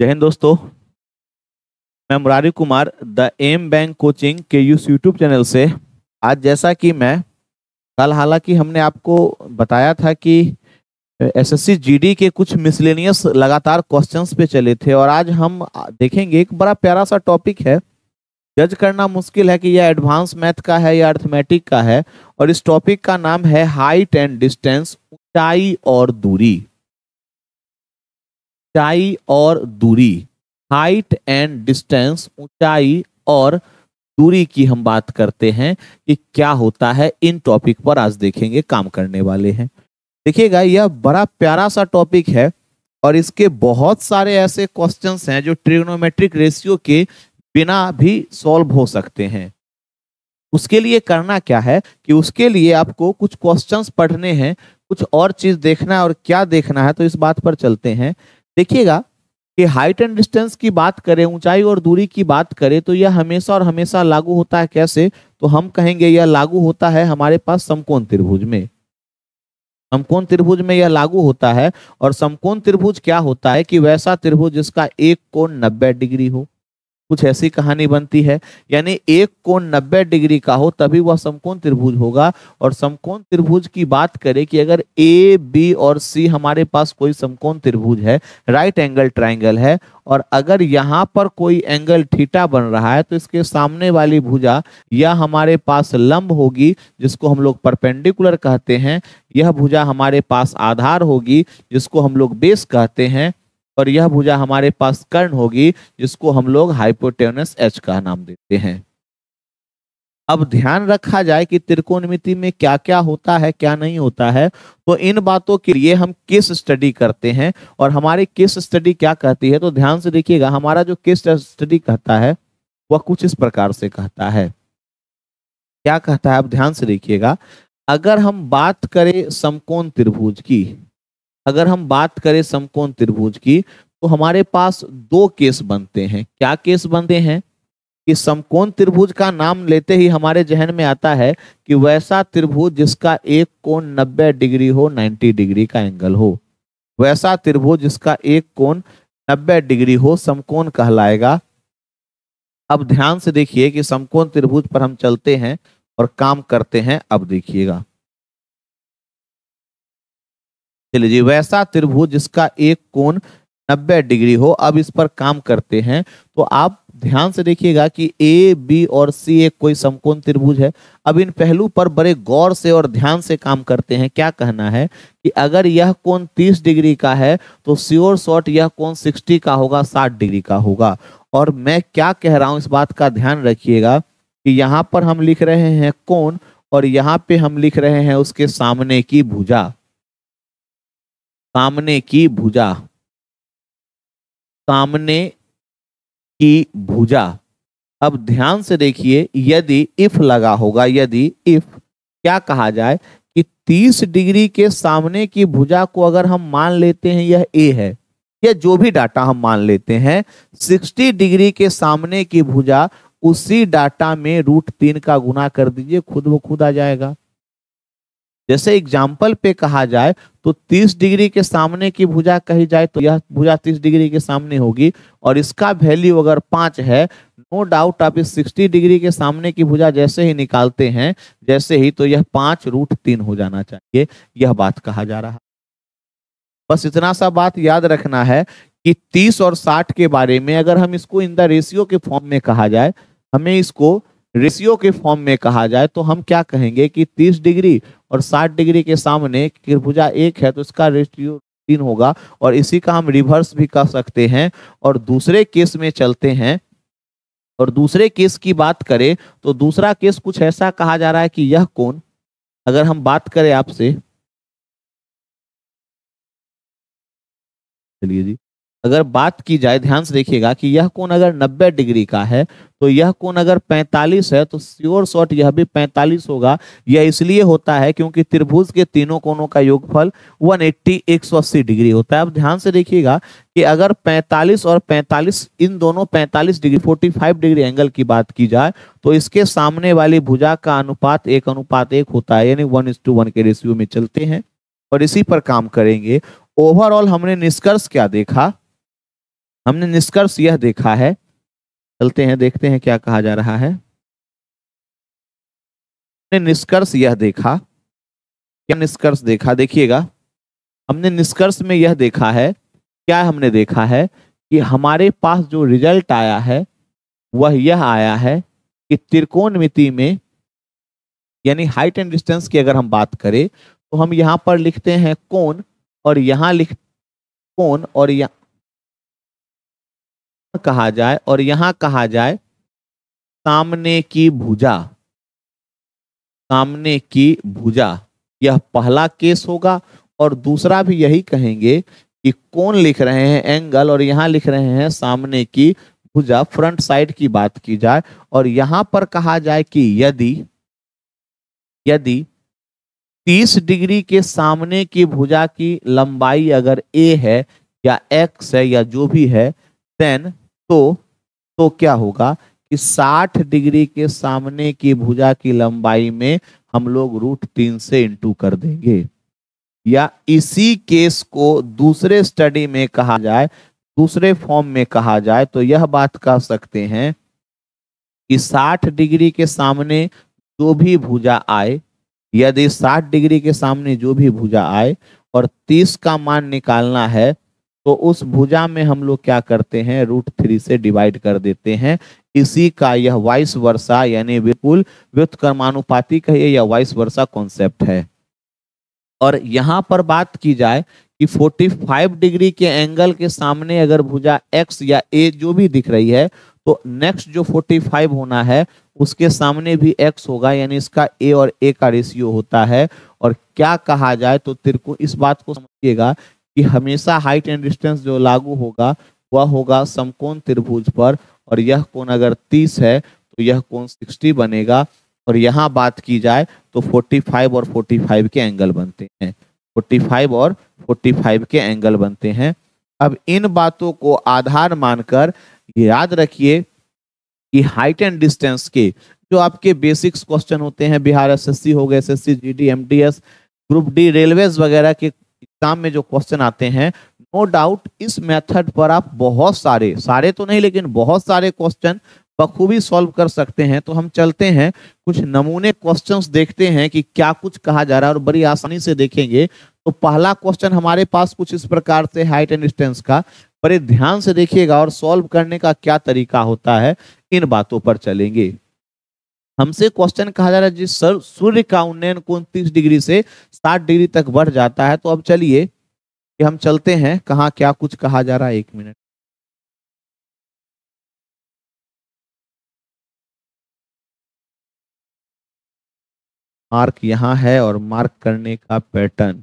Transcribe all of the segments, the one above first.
जय हिंद दोस्तों मैं Murari Kumar the M bank coaching के यूस यूट्यूब चैनल से आज जैसा कि मैं कल हालांकि हमने आपको बताया था कि एसएससी जीडी के कुछ मिसलेनियस लगातार क्वेश्चंस पे चले थे और आज हम देखेंगे एक बड़ा प्यारा सा टॉपिक है जज करना मुश्किल है कि यह एडवांस मैथ का है या अर्थमेटिक का है और इस टॉपिक का नाम है हाइट एंड डिस्टेंस ऊंचाई और दूरी ऊंचाई और दूरी हाइट एंड डिस्टेंस ऊंचाई और दूरी की हम बात करते हैं कि क्या होता है इन टॉपिक पर आज देखेंगे काम करने वाले हैं देखिएगा यह बड़ा प्यारा सा टॉपिक है और इसके बहुत सारे ऐसे क्वेश्चंस हैं जो ट्रिग्नोमेट्रिक रेशियो के बिना भी सॉल्व हो सकते हैं उसके लिए करना क्या है कि उसके लिए आपको कुछ क्वेश्चंस पढ़ने हैं कुछ और चीज देखना है और क्या देखना है तो इस बात पर चलते हैं देखिएगा कि हाइट एंड डिस्टेंस की बात करें ऊंचाई और दूरी की बात करें तो यह हमेशा और हमेशा लागू होता है कैसे तो हम कहेंगे यह लागू होता है हमारे पास समकोण त्रिभुज में समकोण त्रिभुज में यह लागू होता है और समकोण त्रिभुज क्या होता है कि वैसा त्रिभुज जिसका एक कोण नब्बे डिग्री हो कुछ ऐसी कहानी बनती है यानी एक कोण 90 डिग्री का हो तभी वह समकोण त्रिभुज होगा और समकोण त्रिभुज की बात करें कि अगर ए बी और सी हमारे पास कोई समकोण त्रिभुज है राइट एंगल ट्राइंगल है और अगर यहाँ पर कोई एंगल थीटा बन रहा है तो इसके सामने वाली भुजा यह हमारे पास लंब होगी जिसको हम लोग परपेंडिकुलर कहते हैं यह भुजा हमारे पास आधार होगी जिसको हम लोग बेस कहते हैं और यह भुजा हमारे पास कर्ण होगी जिसको हम लोग हाइपोटेनस एच का नाम देते हैं अब ध्यान रखा जाए कि त्रिकोणमिति में क्या क्या होता है क्या नहीं होता है तो इन बातों के लिए हम केस स्टडी करते हैं और हमारी केस स्टडी क्या कहती है तो ध्यान से देखिएगा हमारा जो केस स्टडी कहता है वह कुछ इस प्रकार से कहता है क्या कहता है आप ध्यान से देखिएगा अगर हम बात करें समकोण त्रिभुज की अगर हम बात करें समकोण त्रिभुज की तो हमारे पास दो केस बनते हैं क्या केस बनते हैं कि समकोण त्रिभुज का नाम लेते ही हमारे जहन में आता है कि वैसा त्रिभुज जिसका एक कोण नब्बे डिग्री हो नाइन्टी डिग्री का एंगल हो वैसा त्रिभुज जिसका एक कोण नब्बे डिग्री हो समकोण कहलाएगा अब ध्यान से देखिए कि समकोण त्रिभुज पर हम चलते हैं और काम करते हैं अब देखिएगा चलिए जी वैसा त्रिभुज जिसका एक कोण 90 डिग्री हो अब इस पर काम करते हैं तो आप ध्यान से देखिएगा कि ए बी और सी एक कोई समकोण त्रिभुज है अब इन पहलू पर बड़े गौर से और ध्यान से काम करते हैं क्या कहना है कि अगर यह कोण 30 डिग्री का है तो श्योर शॉर्ट यह कोण 60 का होगा 60 डिग्री का होगा और मैं क्या कह रहा हूँ इस बात का ध्यान रखिएगा कि यहाँ पर हम लिख रहे हैं कोण और यहाँ पे हम लिख रहे हैं उसके सामने की भूजा सामने की भुजा सामने की भुजा अब ध्यान से देखिए यदि इफ लगा होगा यदि इफ क्या कहा जाए कि 30 डिग्री के सामने की भुजा को अगर हम मान लेते हैं यह ए है या जो भी डाटा हम मान लेते हैं 60 डिग्री के सामने की भुजा उसी डाटा में रूट तीन का गुना कर दीजिए खुद ब खुद आ जाएगा जैसे एग्जाम्पल पे कहा जाए तो 30 डिग्री के सामने की भुजा कही जाए तो यह भुजा 30 डिग्री के सामने होगी और इसका वैल्यू अगर पाँच है नो डाउट आप इस 60 डिग्री के सामने की भुजा जैसे ही निकालते हैं जैसे ही तो यह पाँच रूट तीन हो जाना चाहिए यह बात कहा जा रहा बस इतना सा बात याद रखना है कि 30 और 60 के बारे में अगर हम इसको इन द रेशियो के फॉर्म में कहा जाए हमें इसको रेशियो के फॉर्म में कहा जाए तो हम क्या कहेंगे कि 30 डिग्री और 60 डिग्री के सामने त्रिभुजा एक है तो इसका रेशियो तीन होगा और इसी का हम रिवर्स भी कर सकते हैं और दूसरे केस में चलते हैं और दूसरे केस की बात करें तो दूसरा केस कुछ ऐसा कहा जा रहा है कि यह कौन अगर हम बात करें आपसे चलिए जी अगर बात की जाए ध्यान से देखिएगा कि यह कोण अगर 90 डिग्री का है तो यह कोण अगर 45 है तो श्योर शॉट यह भी 45 होगा यह इसलिए होता है क्योंकि त्रिभुज के तीनों कोणों का योगफल 180 180 डिग्री होता है अब ध्यान से देखिएगा कि अगर 45 और 45 इन दोनों 45 डिग्री 45 डिग्री एंगल की बात की जाए तो इसके सामने वाली भुजा का अनुपात एक अनुपात एक होता है यानी वन इस टू वन के रेशियो में चलते हैं और इसी पर काम करेंगे ओवरऑल हमने निष्कर्ष क्या देखा हमने निष्कर्ष यह देखा है चलते हैं देखते हैं क्या कहा जा रहा है हमने निष्कर्ष यह देखा क्या निष्कर्ष देखा देखिएगा हमने निष्कर्ष में यह देखा है क्या हमने देखा है कि हमारे पास जो रिजल्ट आया है वह यह आया है कि त्रिकोण मिति में यानी हाइट एंड डिस्टेंस की अगर हम बात करें तो हम यहाँ पर लिखते हैं कौन और यहाँ लिख कौन और यहाँ कहा जाए और यहां कहा जाए सामने की भुजा सामने की भुजा यह पहला केस होगा और दूसरा भी यही कहेंगे कि कौन लिख रहे हैं एंगल और यहां लिख रहे हैं सामने की भुजा फ्रंट साइड की बात की जाए और यहां पर कहा जाए कि यदि यदि 30 डिग्री के सामने की भुजा की लंबाई अगर ए है या एक्स है या जो भी है देन तो तो क्या होगा कि 60 डिग्री के सामने की भुजा की लंबाई में हम लोग रूट तीन से इंटू कर देंगे या इसी केस को दूसरे स्टडी में कहा जाए दूसरे फॉर्म में कहा जाए तो यह बात कह सकते हैं कि 60 डिग्री के सामने जो भी भुजा आए यदि 60 डिग्री के सामने जो भी भुजा आए और 30 का मान निकालना है तो उस भुजा में हम लोग क्या करते हैं रूट थ्री से डिवाइड कर देते हैं इसी का यह वाइस वर्षा यानी व्युत कर्मानुपाति कहिए यह वाइस वर्षा कॉन्सेप्ट है और यहां पर बात की जाए कि 45 डिग्री के एंगल के सामने अगर भुजा एक्स या ए जो भी दिख रही है तो नेक्स्ट जो 45 होना है उसके सामने भी एक्स होगा यानी इसका ए और ए का रेशियो होता है और क्या कहा जाए तो त्रिकोण इस बात को समझिएगा कि हमेशा हाइट एंड डिस्टेंस जो लागू होगा वह होगा समकोण त्रिभुज पर और यह कोण अगर 30 है तो यह कोण 60 बनेगा और यहाँ बात की जाए तो 45 और 45 के एंगल बनते हैं 45 और 45 के एंगल बनते हैं अब इन बातों को आधार मानकर याद रखिए कि हाइट एंड डिस्टेंस के जो आपके बेसिक्स क्वेश्चन होते हैं बिहार एसएससी हो गए S S group D railways वगैरह के एग्जाम में जो क्वेश्चन आते हैं नो डाउट इस मेथड पर आप बहुत सारे सारे तो नहीं लेकिन बहुत सारे क्वेश्चन बखूबी सॉल्व कर सकते हैं तो हम चलते हैं कुछ नमूने क्वेश्चंस देखते हैं कि क्या कुछ कहा जा रहा है और बड़ी आसानी से देखेंगे तो पहला क्वेश्चन हमारे पास कुछ इस प्रकार से हाइट एंड डिस्टेंस का बड़े ध्यान से देखिएगा और सॉल्व करने का क्या तरीका होता है इन बातों पर चलेंगे हमसे क्वेश्चन कहा जा रहा है जिस सर सूर्य का उन्नयन कोण तीस डिग्री से साठ डिग्री तक बढ़ जाता है तो अब चलिए कि हम चलते हैं कहाँ क्या कुछ कहा जा रहा है एक मिनट मार्क यहाँ है और मार्क करने का पैटर्न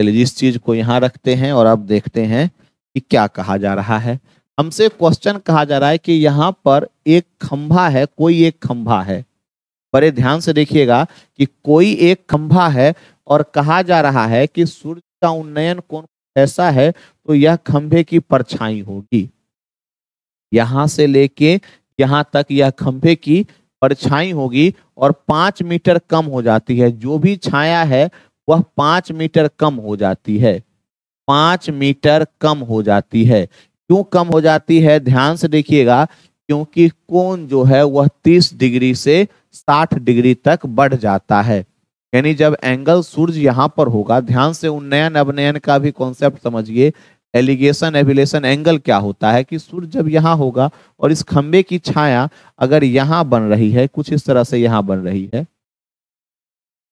चलिए इस चीज को यहाँ रखते हैं और अब देखते हैं कि क्या कहा जा रहा है हमसे क्वेश्चन कहा जा रहा है कि यहाँ पर एक खंभा है कोई एक खंभा है बड़े ध्यान से देखिएगा कि कोई एक खंभा है और कहा जा रहा है कि सूर्य का उन्नयन कौन ऐसा है तो यह खंभे की परछाई होगी यहां से लेके यहाँ तक यह खंभे की परछाई होगी और पांच मीटर कम हो जाती है जो भी छाया है वह पांच मीटर कम हो जाती है पाँच मीटर कम हो जाती है क्यों कम हो जाती है ध्यान से देखिएगा क्योंकि कोण जो है वह 30 डिग्री से 60 डिग्री तक बढ़ जाता है यानी जब एंगल सूर्य यहाँ पर होगा ध्यान से उन्नयन अवनयन का भी कॉन्सेप्ट समझिए एलिगेशन एविलेशन एंगल क्या होता है कि सूर्य जब यहाँ होगा और इस खंबे की छाया अगर यहाँ बन रही है कुछ इस तरह से यहाँ बन रही है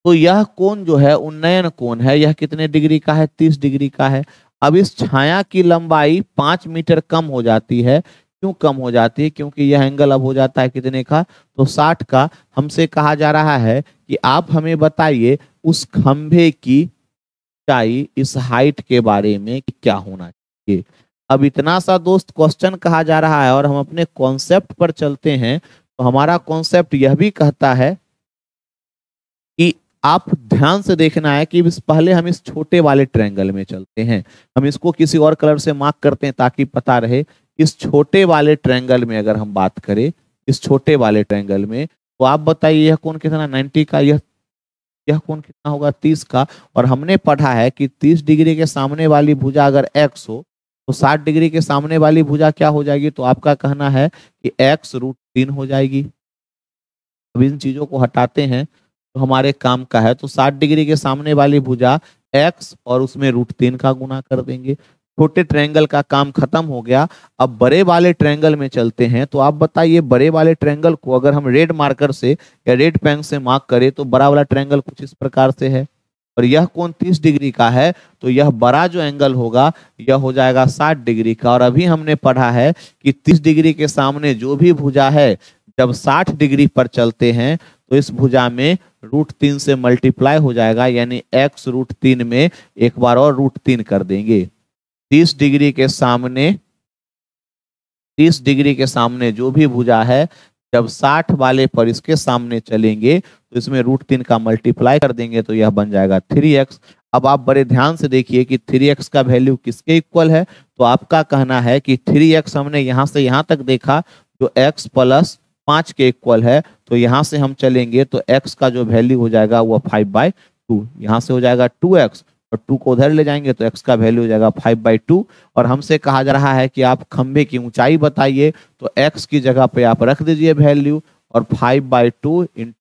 तो यह कोण जो है उन्नयन कोण है यह कितने डिग्री का है तीस डिग्री का है अब इस छाया की लंबाई पांच मीटर कम हो जाती है क्यों कम हो जाती है क्योंकि यह एंगल अब हो जाता है कितने का तो साठ का हमसे कहा जा रहा है कि आप हमें बताइए उस खंभे की ऊंचाई इस हाइट के बारे में क्या होना चाहिए अब इतना सा दोस्त क्वेश्चन कहा जा रहा है और हम अपने कॉन्सेप्ट पर चलते हैं तो हमारा कॉन्सेप्ट यह भी कहता है आप ध्यान से देखना है कि पहले हम इस छोटे वाले ट्रायंगल में चलते हैं हम इसको किसी और कलर से मार्क करते हैं ताकि पता रहे इस छोटे वाले ट्रायंगल में अगर हम बात करें इस छोटे वाले ट्रायंगल में तो आप बताइए यह कौन कितना 90 का यह यह कौन कितना होगा 30 का और हमने पढ़ा है कि 30 डिग्री के सामने वाली भुजा अगर एक्स हो तो साठ डिग्री के सामने वाली भुजा क्या हो जाएगी तो आपका कहना है कि एक्स रूट तीन हो जाएगी अब इन चीज़ों को हटाते हैं तो हमारे काम का है तो साठ डिग्री के सामने वाली भुजा एक्स और उसमें रूट तीन का गुना कर देंगे छोटे ट्रैंगल का काम खत्म हो गया अब बड़े वाले ट्रैंगल में चलते हैं तो आप बताइए बड़े वाले ट्रेंगल को अगर हम रेड मार्कर से या रेड पेन से मार्क करें तो बड़ा वाला ट्रैंगल कुछ इस प्रकार से है और यह कोण 30 डिग्री का है तो यह बड़ा जो एंगल होगा यह हो जाएगा 60 डिग्री का और अभी हमने पढ़ा है कि 30 डिग्री के सामने जो भी भुजा है जब 60 डिग्री पर चलते हैं तो इस भुजा में रूट तीन से मल्टीप्लाई हो जाएगा यानी एक्स रूट तीन में एक बार और रूट तीन कर देंगे तीस डिग्री के सामने तीस डिग्री के सामने जो भी भुजा है जब साठ वाले पर इसके सामने चलेंगे तो इसमें रूट तीन का मल्टीप्लाई कर देंगे तो यह बन जाएगा थ्री एक्स अब आप बड़े ध्यान से देखिए कि थ्री एक्स का वैल्यू किसके इक्वल है तो आपका कहना है कि थ्री एक्स हमने यहाँ से यहाँ तक देखा जो एक्स प्लस पाँच के इक्वल है तो यहाँ से हम चलेंगे तो एक्स का जो वैल्यू हो जाएगा वो फाइव बाई टू यहाँ से हो जाएगा टू एक्स और टू को उधर ले जाएंगे तो एक्स का वैल्यू हो जाएगा फाइव बाई टू और हमसे कहा जा रहा है कि आप खंबे की ऊंचाई बताइए तो एक्स की जगह पे आप रख दीजिए वैल्यू और फाइव बाई टू इन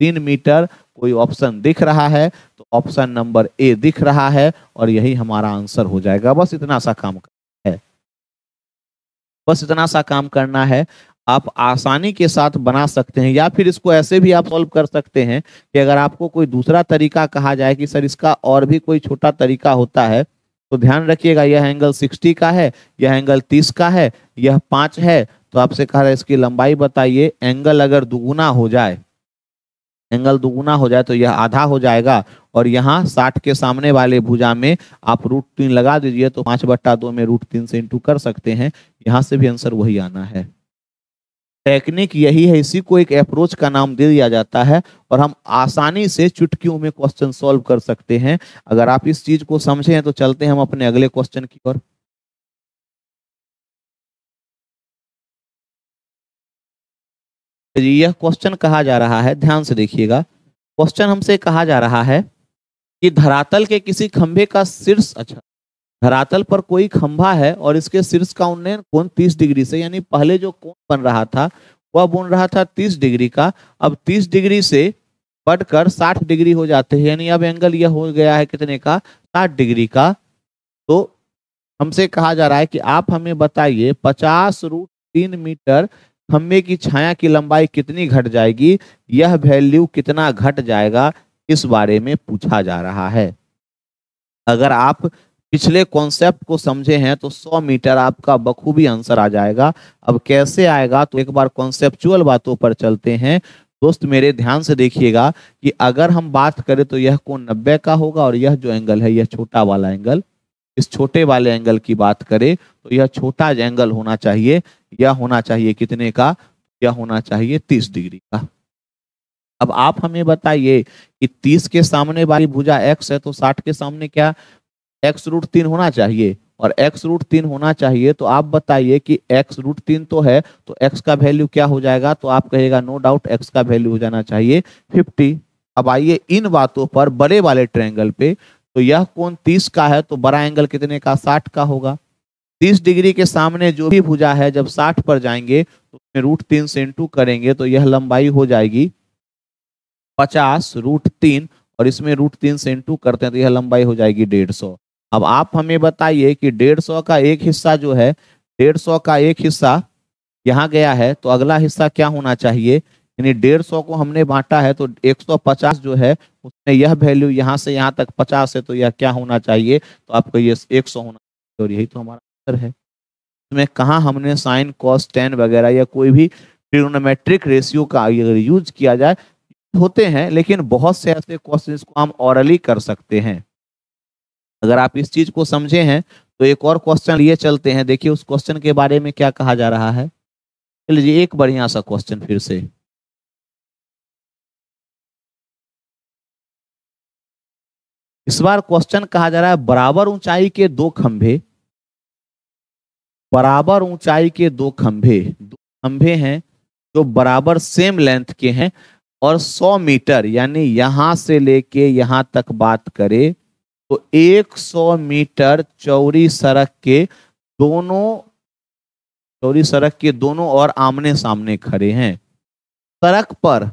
तीन मीटर कोई ऑप्शन दिख रहा है तो ऑप्शन नंबर ए दिख रहा है और यही हमारा आंसर हो जाएगा बस इतना सा काम है बस इतना सा काम करना है आप आसानी के साथ बना सकते हैं या फिर इसको ऐसे भी आप सॉल्व कर सकते हैं कि अगर आपको कोई दूसरा तरीका कहा जाए कि सर इसका और भी कोई छोटा तरीका होता है तो ध्यान रखिएगा यह एंगल 60 का है यह एंगल 30 का है यह पाँच है तो आपसे कहा रहा है इसकी लंबाई बताइए एंगल अगर दुगुना हो जाए एंगल दुगुना हो जाए तो यह आधा हो जाएगा और यहाँ साठ के सामने वाले भुजा में आप रूट तीन लगा दीजिए तो पाँच बट्टा दो में रूट तीन से इंटू कर सकते हैं यहाँ से भी आंसर वही आना है टेक्निक यही है इसी को एक अप्रोच का नाम दे दिया जाता है और हम आसानी से चुटकियों में क्वेश्चन सॉल्व कर सकते हैं अगर आप इस चीज को समझे हैं तो चलते हैं हम अपने अगले क्वेश्चन की ओर यह क्वेश्चन कहा जा रहा है ध्यान से देखिएगा क्वेश्चन हमसे कहा जा रहा है कि धरातल के किसी खंभे का शीर्ष अच्छा धरातल पर कोई खंभा है और इसके शीर्ष का उन्नयन कोण 30 डिग्री से यानी पहले जो कोण बन रहा था वह बन रहा था 30 डिग्री का अब 30 डिग्री से बढ़कर 60 डिग्री हो जाते हैं यानी अब एंगल यह हो गया है कितने का 60 डिग्री का तो हमसे कहा जा रहा है कि आप हमें बताइए पचास रूट तीन मीटर खम्भे की छाया की लंबाई कितनी घट जाएगी यह वैल्यू कितना घट जाएगा इस बारे में पूछा जा रहा है अगर आप पिछले कॉन्सेप्ट को समझे हैं तो 100 मीटर आपका बखूबी आंसर आ जाएगा अब कैसे आएगा तो एक बार कॉन्सेप्चुअल बातों पर चलते हैं दोस्त मेरे ध्यान से देखिएगा कि अगर हम बात करें तो यह कोण नब्बे का होगा और यह जो एंगल है यह छोटा वाला एंगल इस छोटे वाले एंगल की बात करें तो यह छोटा एंगल होना चाहिए यह होना चाहिए कितने का यह होना चाहिए तीस डिग्री का अब आप हमें बताइए कि तीस के सामने वाली भुजा एक्स है तो साठ के सामने क्या एक्स रूट तीन होना चाहिए और एक्स रूट तीन होना चाहिए तो आप बताइए कि एक्स रूट तीन तो है तो एक्स का वैल्यू क्या हो जाएगा तो आप कहेगा नो डाउट एक्स का वैल्यू हो जाना चाहिए फिफ्टी अब आइए इन बातों पर बड़े वाले ट्रैंगल पे तो यह कोण तीस का है तो बड़ा एंगल कितने का साठ का होगा तीस डिग्री के सामने जो भी भुजा है जब साठ पर जाएंगे तो रूट तीन से इंटू करेंगे तो यह लंबाई हो जाएगी पचास रूट तीन और इसमें रूट तीन से इंटू करते हैं तो यह लंबाई हो जाएगी डेढ़ सौ अब आप हमें बताइए कि डेढ़ सौ का एक हिस्सा जो है डेढ़ सौ का एक हिस्सा यहाँ गया है तो अगला हिस्सा क्या होना चाहिए यानी डेढ़ सौ को हमने बांटा है तो एक सौ पचास जो है उसने यह वैल्यू यहाँ से यहाँ तक पचास है तो यह क्या होना चाहिए तो आपको ये एक सौ होना चाहिए और यही तो हमारा आंसर है इसमें कहाँ हमने साइन कॉस टेन वगैरह या कोई भी ट्रिग्नोमेट्रिक रेशियो का अगर यूज किया जाए होते हैं लेकिन बहुत से ऐसे क्वेश्चन को हम ऑरली कर सकते हैं अगर आप इस चीज को समझे हैं तो एक और क्वेश्चन लिए चलते हैं देखिए उस क्वेश्चन के बारे में क्या कहा जा रहा है चलिए एक बढ़िया सा क्वेश्चन फिर से इस बार क्वेश्चन कहा जा रहा है बराबर ऊंचाई के दो खंभे बराबर ऊंचाई के दो खंभे दो खंभे हैं जो बराबर सेम लेंथ के हैं और 100 मीटर यानी यहां से लेके यहां तक बात करें तो 100 मीटर चौड़ी सड़क के दोनों चौड़ी सड़क के दोनों और आमने सामने खड़े हैं सड़क पर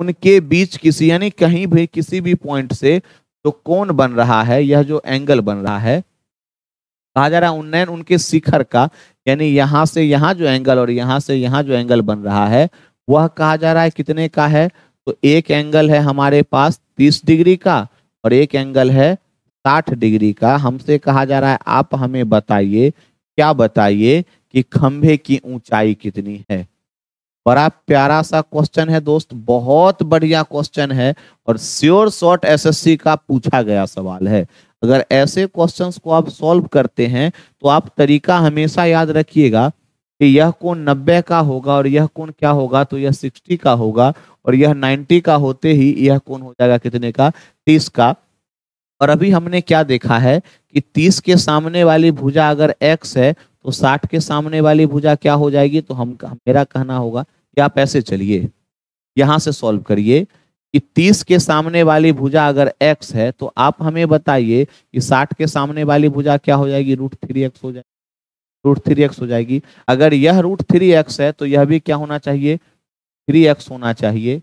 उनके बीच किसी यानी कहीं भी किसी भी पॉइंट से जो कौन बन रहा है यह जो एंगल बन रहा है कहा जा रहा है उन्नयन उनके शिखर का यानी यहाँ से यहाँ जो एंगल और यहाँ से यहाँ जो एंगल बन रहा है वह कहा जा रहा है कितने का है तो एक एंगल है हमारे पास तीस डिग्री का और एक एंगल है साठ डिग्री का हमसे कहा जा रहा है आप हमें बताइए क्या बताइए कि खंभे की ऊंचाई कितनी है बड़ा प्यारा सा क्वेश्चन है दोस्त बहुत बढ़िया क्वेश्चन है और श्योर शॉर्ट एसएससी का पूछा गया सवाल है अगर ऐसे क्वेश्चंस को आप सॉल्व करते हैं तो आप तरीका हमेशा याद रखिएगा कि यह कोण 90 का होगा और यह कोण क्या होगा तो यह 60 का होगा और यह 90 का होते ही यह कोण हो जाएगा कितने का 30 का और अभी हमने क्या देखा है कि 30 के सामने वाली भुजा अगर x है तो 60 के सामने वाली भुजा क्या हो जाएगी तो हम मेरा कहना होगा कि आप ऐसे चलिए यहाँ से सॉल्व करिए कि 30 के सामने वाली भुजा अगर x है तो आप हमें बताइए कि 60 के सामने वाली भुजा क्या हो जाएगी रूट थ्री एक्स हो जाएगी रूट थ्री एक्स हो जाएगी अगर यह रूट थ्री एक्स है तो यह भी क्या होना चाहिए थ्री एक्स होना चाहिए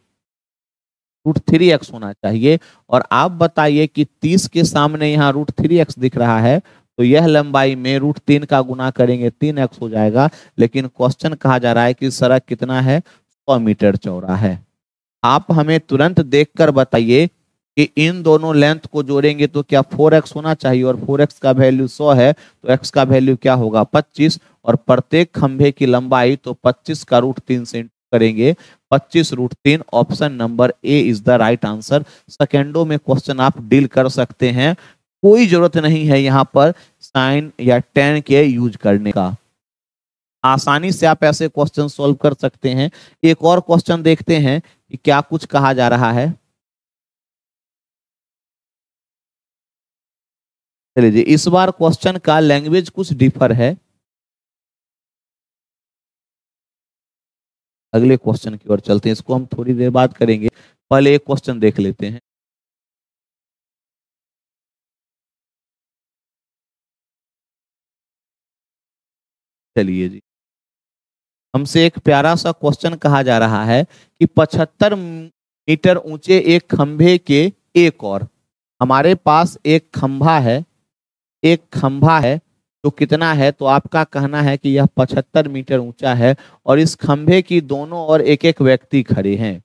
रूट थ्री एक्स होना चाहिए और आप बताइए कि तीस के सामने यहाँ रूट थ्री एक्स दिख रहा है तो यह लंबाई में रूट तीन का गुना करेंगे तीन एक्स हो जाएगा लेकिन क्वेश्चन कहा जा रहा है कि सड़क कितना है सौ मीटर चौड़ा है आप हमें तुरंत देखकर बताइए कि इन दोनों लेंथ को जोड़ेंगे तो क्या 4x होना चाहिए और 4x का वैल्यू सौ है तो एक्स का वैल्यू क्या होगा पच्चीस और प्रत्येक खंभे की लंबाई तो पच्चीस का रूट तीन करेंगे 25 रूट तीन option number A is the right answer सेकेंडो में क्वेश्चन आप डील कर सकते हैं कोई जरूरत नहीं है यहाँ पर साइन या टेन के यूज करने का आसानी से आप ऐसे क्वेश्चन सॉल्व कर सकते हैं एक और क्वेश्चन देखते हैं कि क्या कुछ कहा जा रहा है चलिए इस बार क्वेश्चन का लैंग्वेज कुछ डिफर है अगले क्वेश्चन की ओर चलते हैं इसको हम थोड़ी देर बाद करेंगे पहले एक क्वेश्चन देख लेते हैं चलिए जी हमसे एक प्यारा सा क्वेश्चन कहा जा रहा है कि 75 मीटर ऊंचे एक खंभे के एक और हमारे पास एक खंभा है एक खंभा है तो कितना है तो आपका कहना है कि यह 75 मीटर ऊंचा है और इस खंभे की दोनों ओर एक एक व्यक्ति खड़े हैं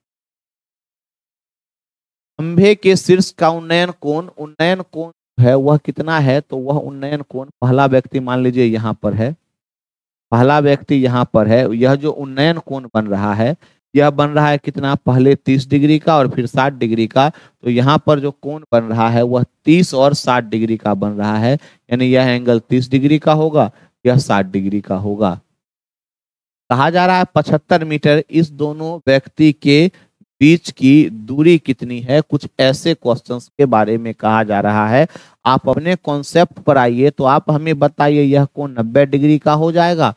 खंभे के शीर्ष का उन्नयन कोण उन्नयन कोण है वह कितना है तो वह उन्नयन कोण पहला व्यक्ति मान लीजिए यहाँ पर है पहला व्यक्ति यहाँ पर है यह जो उन्नयन कोण बन रहा है यह बन रहा है कितना पहले 30 डिग्री का और फिर 60 डिग्री का तो यहाँ पर जो कोण बन रहा है वह 30 और 60 डिग्री का बन रहा है यानी यह एंगल 30 डिग्री का होगा यह 60 डिग्री का होगा कहा जा रहा है 75 मीटर इस दोनों व्यक्ति के बीच की दूरी कितनी है कुछ ऐसे क्वेश्चंस के बारे में कहा जा रहा है आप अपने कॉन्सेप्ट पर आइए तो आप हमें बताइए यह कौन 90 डिग्री का हो जाएगा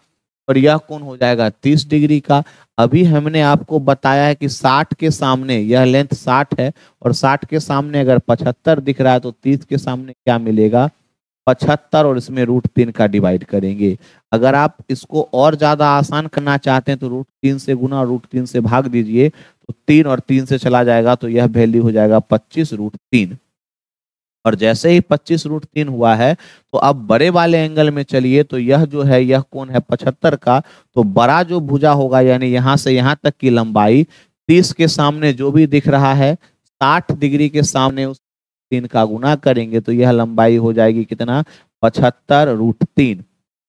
और यह कौन हो जाएगा 30 डिग्री का अभी हमने आपको बताया है कि 60 के सामने यह लेंथ 60 है और 60 के सामने अगर 75 दिख रहा है तो 30 के सामने क्या मिलेगा 75 और इसमें रूट तीन का डिवाइड करेंगे अगर आप इसको और ज़्यादा आसान करना चाहते हैं तो रूट तीन से गुना और रूट तीन से भाग दीजिए तो तीन और तीन से चला जाएगा तो यह वैल्यू हो जाएगा पच्चीस रूट तीन और जैसे ही 25 रूट तीन हुआ है तो अब बड़े वाले एंगल में चलिए तो यह जो है यह कौन है 75 का तो बड़ा जो भुजा होगा यानी यहाँ से यहाँ तक की लंबाई 30 के सामने जो भी दिख रहा है 60 डिग्री के सामने उस तीन का गुना करेंगे तो यह लंबाई हो जाएगी कितना पचहत्तर रूट तीन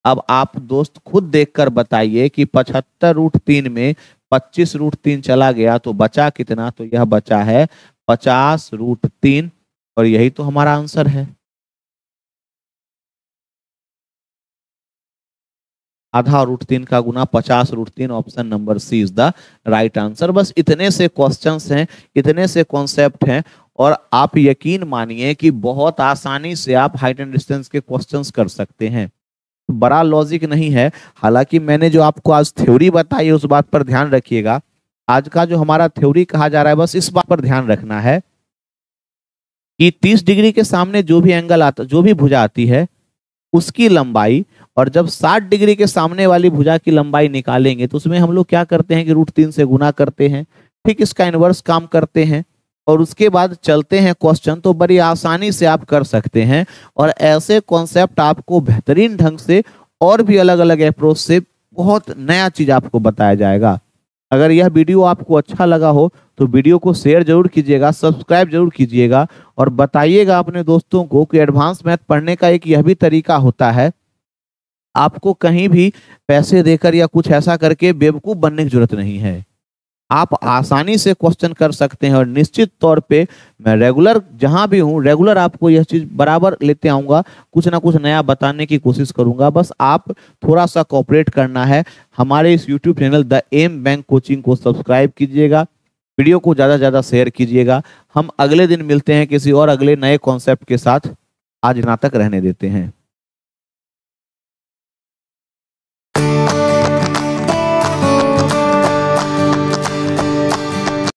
अब आप दोस्त खुद देखकर बताइए कि पचहत्तर रूट तीन में पच्चीस रूट तीन चला गया तो बचा कितना तो यह बचा है पचास रूट तीन और यही तो हमारा आंसर है आधा रूट तीन का गुना पचास रूट तीन option number C is the right answer बस इतने से क्वेश्चंस हैं इतने से कॉन्सेप्ट हैं और आप यकीन मानिए कि बहुत आसानी से आप हाइट एंड डिस्टेंस के क्वेश्चंस कर सकते हैं बड़ा लॉजिक नहीं है हालांकि मैंने जो आपको आज थ्योरी बताई उस बात पर ध्यान रखिएगा आज का जो हमारा थ्योरी कहा जा रहा है बस इस बात पर ध्यान रखना है कि 30 डिग्री के सामने जो भी एंगल आता जो भी भुजा आती है उसकी लंबाई और जब 60 डिग्री के सामने वाली भुजा की लंबाई निकालेंगे तो उसमें हम लोग क्या करते हैं कि रूट तीन से गुना करते हैं ठीक इसका इन्वर्स काम करते हैं और उसके बाद चलते हैं क्वेश्चन तो बड़ी आसानी से आप कर सकते हैं और ऐसे कॉन्सेप्ट आपको बेहतरीन ढंग से और भी अलग अलग अप्रोच से बहुत नया चीज आपको बताया जाएगा अगर यह वीडियो आपको अच्छा लगा हो तो वीडियो को शेयर जरूर कीजिएगा सब्सक्राइब जरूर कीजिएगा और बताइएगा अपने दोस्तों को कि एडवांस मैथ पढ़ने का एक यह भी तरीका होता है आपको कहीं भी पैसे देकर या कुछ ऐसा करके बेवकूफ़ बनने की जरूरत नहीं है आप आसानी से क्वेश्चन कर सकते हैं और निश्चित तौर पे मैं रेगुलर जहाँ भी हूँ रेगुलर आपको यह चीज़ बराबर लेते आऊँगा कुछ ना कुछ नया बताने की कोशिश करूँगा बस आप थोड़ा सा कॉपरेट करना है हमारे इस YouTube channel the M bank coaching को सब्सक्राइब कीजिएगा वीडियो को ज़्यादा से ज़्यादा शेयर कीजिएगा हम अगले दिन मिलते हैं किसी और अगले नए कॉन्सेप्ट के साथ आज नाटक रहने देते हैं